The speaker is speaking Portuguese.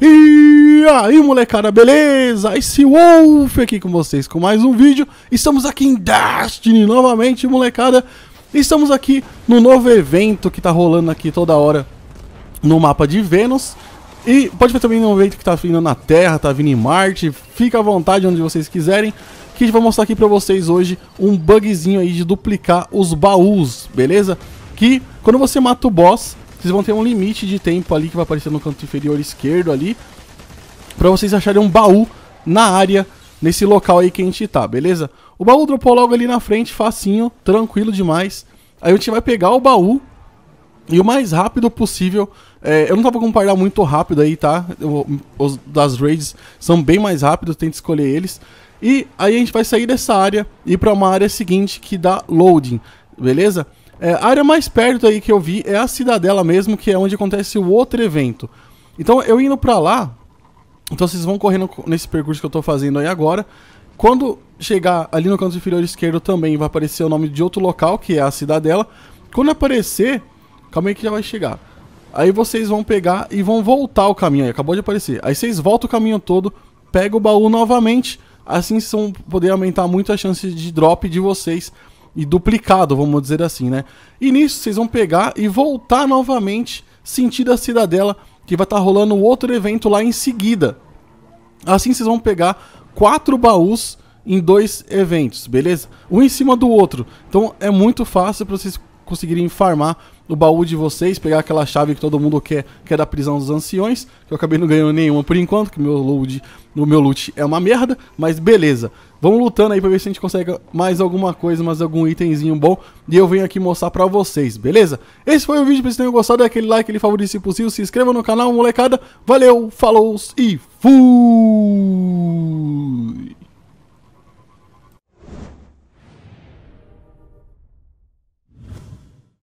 E aí molecada, beleza? Esse Wolf aqui com vocês com mais um vídeo Estamos aqui em Destiny novamente molecada Estamos aqui no novo evento que tá rolando aqui toda hora No mapa de Vênus E pode ver também no evento que tá vindo na Terra, tá vindo em Marte Fica à vontade onde vocês quiserem Que a gente vai mostrar aqui pra vocês hoje um bugzinho aí de duplicar os baús, beleza? Que quando você mata o boss vocês vão ter um limite de tempo ali que vai aparecer no canto inferior esquerdo ali. Pra vocês acharem um baú na área, nesse local aí que a gente tá, beleza? O baú dropou logo ali na frente, facinho, tranquilo demais. Aí a gente vai pegar o baú e o mais rápido possível. É, eu não tava comparando muito rápido aí, tá? Eu, os das raids são bem mais rápidos, tem que escolher eles. E aí a gente vai sair dessa área e ir pra uma área seguinte que dá loading, beleza? É, a área mais perto aí que eu vi é a Cidadela mesmo, que é onde acontece o outro evento. Então eu indo pra lá, então vocês vão correndo nesse percurso que eu tô fazendo aí agora. Quando chegar ali no canto inferior esquerdo também vai aparecer o nome de outro local, que é a Cidadela. Quando aparecer, calma aí que já vai chegar. Aí vocês vão pegar e vão voltar o caminho aí, acabou de aparecer. Aí vocês voltam o caminho todo, pegam o baú novamente, assim vocês vão poder aumentar muito a chance de drop de vocês e duplicado, vamos dizer assim, né? E nisso vocês vão pegar e voltar novamente sentido a Cidadela, que vai estar tá rolando outro evento lá em seguida. Assim vocês vão pegar quatro baús em dois eventos, beleza? Um em cima do outro. Então é muito fácil para vocês conseguirem farmar o baú de vocês, pegar aquela chave que todo mundo quer, que é da prisão dos anciões, que eu acabei não ganhando nenhuma por enquanto, que meu load, o meu loot é uma merda, mas beleza. Vamos lutando aí pra ver se a gente consegue mais alguma coisa, mais algum itemzinho bom, e eu venho aqui mostrar pra vocês, beleza? Esse foi o vídeo, espero que vocês tenham gostado, é aquele like, aquele favorito se possível, se inscreva no canal, molecada, valeu, falou e fui!